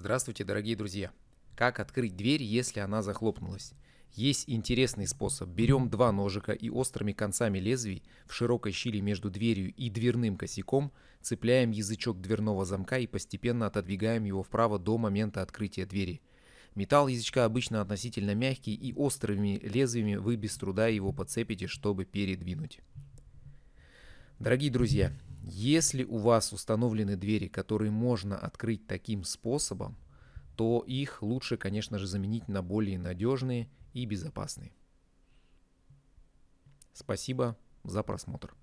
Здравствуйте, дорогие друзья! Как открыть дверь, если она захлопнулась? Есть интересный способ. Берем два ножика и острыми концами лезвий в широкой щели между дверью и дверным косяком цепляем язычок дверного замка и постепенно отодвигаем его вправо до момента открытия двери. Металл язычка обычно относительно мягкий и острыми лезвиями вы без труда его подцепите, чтобы передвинуть. Дорогие друзья, если у вас установлены двери, которые можно открыть таким способом, то их лучше, конечно же, заменить на более надежные и безопасные. Спасибо за просмотр.